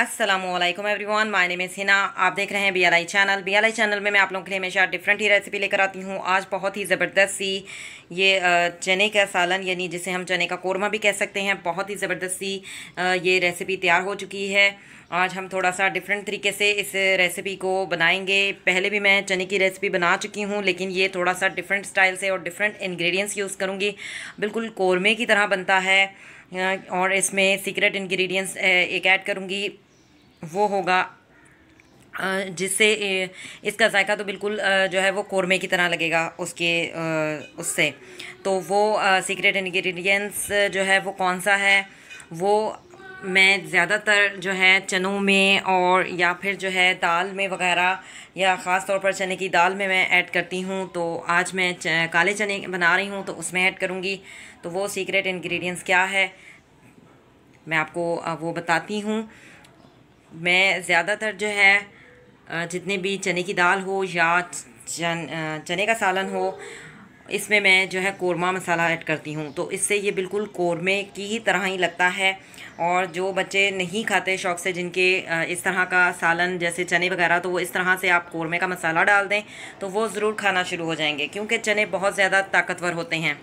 Aslam every one name में हिना आप देख रहे हैं B L I channel B L I channel में मैं आप लोगों के लिए हमेशा डिफरेंट ही रेसिपी लेकर आती हूँ आज बहुत ही ज़बरदस्त सी ये चने का सालन यानी जिसे हम चने का कोरमा भी कह सकते हैं बहुत ही ज़बरदस्त सी ये रेसिपी तैयार हो चुकी है आज हम थोड़ा सा डिफरेंट तरीके से इस रेसिपी को बनाएंगे पहले भी मैं चने की रेसिपी बना चुकी हूँ लेकिन ये थोड़ा सा डिफरेंट स्टाइल से और डिफरेंट इन्ग्रीडियंट्स यूज़ करूँगी बिल्कुल कोरमे की तरह बनता है और इसमें सीक्रेट इंग्रेडिएंट्स एक ऐड करूँगी वो होगा जिससे इसका जायका तो बिल्कुल जो है वो कौरमे की तरह लगेगा उसके उससे तो वो सीक्रेट इन्ग्रीडियंट्स जो है वो कौन सा है वो मैं ज़्यादातर जो है चनों में और या फिर जो है दाल में वगैरह या ख़ास तौर पर चने की दाल में मैं ऐड करती हूँ तो आज मैं काले चने बना रही हूँ तो उसमें ऐड करूँगी तो वो सीक्रेट इंग्रेडिएंट्स क्या है मैं आपको वो बताती हूँ मैं ज़्यादातर जो है जितने भी चने की दाल हो या चन चने का सालन हो इसमें मैं जो है कोरमा मसाला ऐड करती हूँ तो इससे ये बिल्कुल कोरमे की ही तरह ही लगता है और जो बच्चे नहीं खाते शौक से जिनके इस तरह का सालन जैसे चने वगैरह तो वो इस तरह से आप कौरमे का मसाला डाल दें तो वो ज़रूर खाना शुरू हो जाएंगे क्योंकि चने बहुत ज़्यादा ताकतवर होते हैं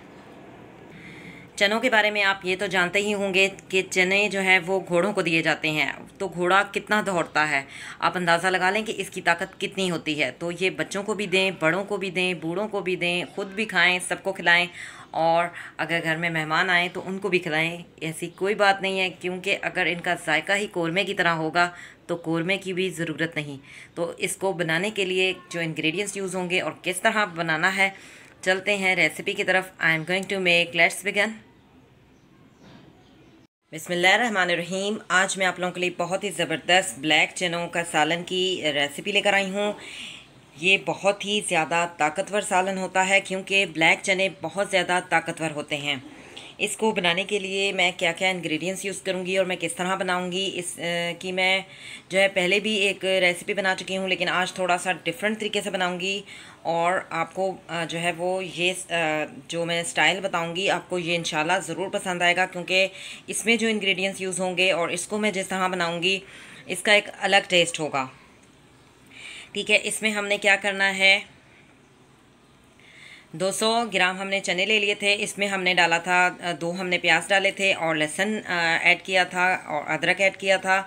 चनों के बारे में आप ये तो जानते ही होंगे कि चने जो है वो घोड़ों को दिए जाते हैं तो घोड़ा कितना दौड़ता है आप अंदाज़ा लगा लें कि इसकी ताकत कितनी होती है तो ये बच्चों को भी दें बड़ों को भी दें बूढ़ों को भी दें खुद भी खाएं सबको खिलाएं और अगर घर में मेहमान आएँ तो उनको भी खिलाएँ ऐसी कोई बात नहीं है क्योंकि अगर इनका जायका ही कौरमे की तरह होगा तो कौरमे की भी ज़रूरत नहीं तो इसको बनाने के लिए जो इन्ग्रीडियंट्स यूज़ होंगे और किस तरह बनाना है चलते हैं रेसिपी की तरफ I am going to make let's begin बिसमीम आज मैं आप लोगों के लिए बहुत ही ज़बरदस्त ब्लैक चनों का सालन की रेसिपी लेकर आई हूँ ये बहुत ही ज़्यादा ताकतवर सालन होता है क्योंकि ब्लैक चने बहुत ज़्यादा ताकतवर होते हैं इसको बनाने के लिए मैं क्या क्या इंग्रेडिएंट्स यूज़ करूँगी और मैं किस तरह बनाऊँगी इस की मैं जो है पहले भी एक रेसिपी बना चुकी हूँ लेकिन आज थोड़ा सा डिफरेंट तरीके से बनाऊँगी और आपको जो है वो ये जो मैं स्टाइल बताऊँगी आपको ये इन ज़रूर पसंद आएगा क्योंकि इसमें जो इन्ग्रीडियंट्स यूज़ होंगे और इसको मैं जिस तरह बनाऊँगी इसका एक अलग टेस्ट होगा ठीक है इसमें हमने क्या करना है 200 ग्राम हमने चने ले लिए थे इसमें हमने डाला था दो हमने प्याज डाले थे और लहसुन ऐड किया था और अदरक ऐड किया था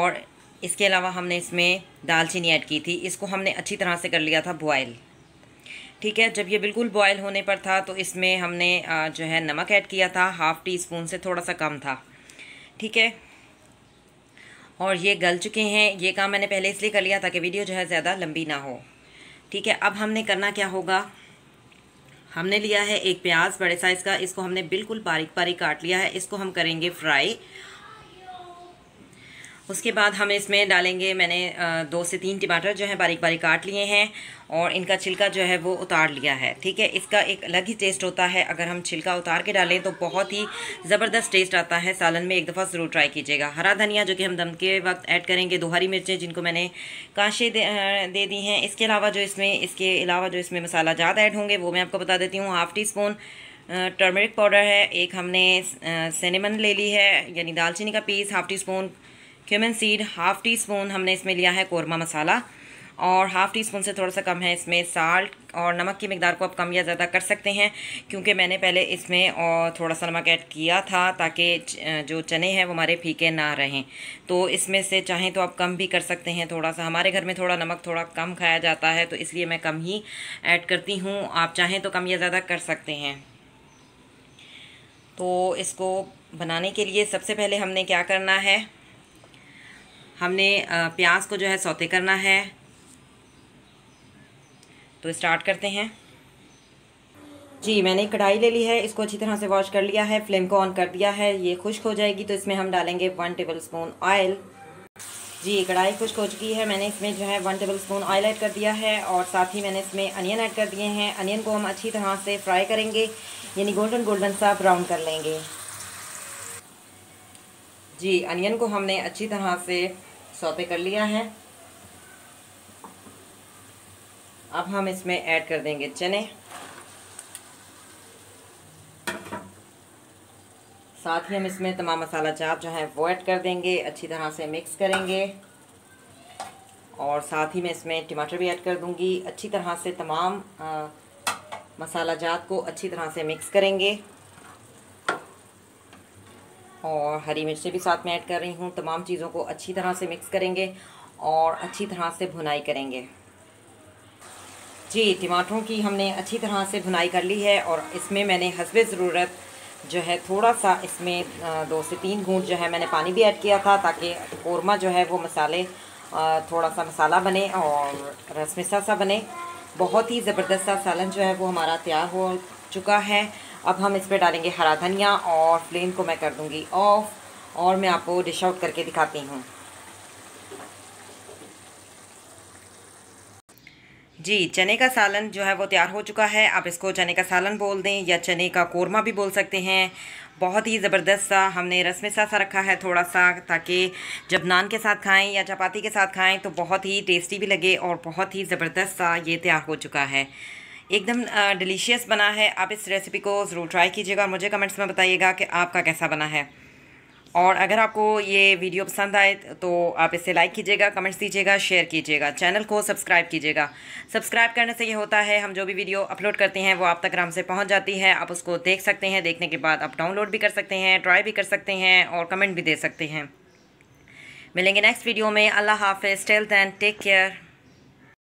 और इसके अलावा हमने इसमें दालचीनी ऐड की थी इसको हमने अच्छी तरह से कर लिया था बॉयल ठीक है जब ये बिल्कुल बॉयल होने पर था तो इसमें हमने जो है नमक ऐड किया था हाफ़ टी स्पून से थोड़ा सा कम था ठीक है और ये गल चुके हैं ये काम मैंने पहले इसलिए कर लिया ताकि वीडियो जो है ज़्यादा लंबी ना हो ठीक है अब हमने करना क्या होगा हमने लिया है एक प्याज बड़े साइज़ का इसको हमने बिल्कुल बारीक बारीक काट लिया है इसको हम करेंगे फ्राई उसके बाद हम इसमें डालेंगे मैंने दो से तीन टमाटर जो है बारीक बारीक काट लिए हैं और इनका छिलका जो है वो उतार लिया है ठीक है इसका एक अलग ही टेस्ट होता है अगर हम छिलका उतार के डालें तो बहुत ही ज़बरदस्त टेस्ट आता है सालन में एक दफ़ा ज़रूर ट्राई कीजिएगा हरा धनिया जो कि हम दम के वक्त ऐड करेंगे दो हरी मिर्चें जिनको मैंने काशे दे, दे दी हैं इसके अलावा जो इसमें इसके अलावा जो इसमें मसाला ज़्यादा ऐड होंगे वो मैं आपको बता देती हूँ half teaspoon turmeric powder है एक हमने सिनेमन ले ली है यानी दालचीनी का piece half teaspoon cumin seed half teaspoon हमने इसमें लिया है कौरमा मसाला और हाफ़ टी स्पून से थोड़ा सा कम है इसमें साल्ट और नमक की मकदार को आप कम या ज़्यादा कर सकते हैं क्योंकि मैंने पहले इसमें और थोड़ा सा नमक ऐड किया था ताकि जो चने हैं वो हमारे फीके ना रहें तो इसमें से चाहें तो आप कम भी कर सकते हैं थोड़ा सा हमारे घर में थोड़ा नमक थोड़ा कम खाया जाता है तो इसलिए मैं कम ही ऐड करती हूँ आप चाहें तो कम या ज़्यादा कर सकते हैं तो इसको बनाने के लिए सबसे पहले हमने क्या करना है हमने प्याज को जो है सौते करना है तो स्टार्ट करते हैं जी मैंने कढ़ाई ले ली है इसको अच्छी तरह से वॉश कर लिया है फ्लेम को ऑन कर दिया है ये खुश्क हो जाएगी तो इसमें हम डालेंगे वन टेबल स्पून ऑयल जी कढ़ाई खुश्क हो चुकी है मैंने इसमें जो है one tablespoon oil add कर दिया है और साथ ही मैंने इसमें अनियन ऐड कर दिए हैं अनियन को हम अच्छी तरह से फ्राई करेंगे यानी गोल्डन गोल्डन सा ब्राउन कर लेंगे जी अनियन को हमने अच्छी तरह से सौते कर लिया है अब हम इसमें ऐड कर देंगे चने साथ ही हम इसमें तमाम मसाला चाप जो है वो ऐड कर देंगे अच्छी तरह से मिक्स करेंगे और साथ ही मैं इसमें टमाटर भी ऐड कर दूंगी अच्छी तरह से तमाम आ, मसाला जात को अच्छी तरह से मिक्स करेंगे और हरी मिर्चें भी साथ में ऐड कर रही हूँ तमाम चीज़ों को अच्छी तरह से मिक्स करेंगे और अच्छी तरह से भुनाई करेंगे जी टमाटरों की हमने अच्छी तरह से भुनाई कर ली है और इसमें मैंने हसब ज़रूरत जो है थोड़ा सा इसमें दो से तीन घूट जो है मैंने पानी भी ऐड किया था ताकि कौरमा जो है वो मसाले थोड़ा सा मसाला बने और रसमिसा सा बने बहुत ही ज़बरदस्त सा सालन जो है वो हमारा तैयार हो चुका है अब हम इसमें डालेंगे हरा धनिया और फ्लेम को मैं कर दूँगी ऑफ़ और मैं आपको डिश आउट करके दिखाती हूँ जी चने का सालन जो है वो तैयार हो चुका है आप इसको चने का सालन बोल दें या चने का कोरमा भी बोल सकते हैं बहुत ही ज़बरदस्त सा हमने रस में सा सा रखा है थोड़ा सा ताकि जब नान के साथ खाएं या चपाती के साथ खाएं तो बहुत ही टेस्टी भी लगे और बहुत ही ज़बरदस्त सा ये तैयार हो चुका है एकदम डिलीशियस बना है आप इस रेसिपी को ज़रूर ट्राई कीजिएगा और मुझे कमेंट्स में बताइएगा कि आपका कैसा बना है और अगर आपको ये वीडियो पसंद आए तो आप इसे लाइक कीजिएगा कमेंट्स दीजिएगा शेयर कीजिएगा चैनल को सब्सक्राइब कीजिएगा सब्सक्राइब करने से ये होता है हम जो भी वीडियो अपलोड करते हैं वो आप तक आराम से पहुंच जाती है आप उसको देख सकते हैं देखने के बाद आप डाउनलोड भी कर सकते हैं ट्राई भी कर सकते हैं और कमेंट भी दे सकते हैं मिलेंगे नेक्स्ट वीडियो में अल्लाह हाफिज़ टेल दैन टेक केयर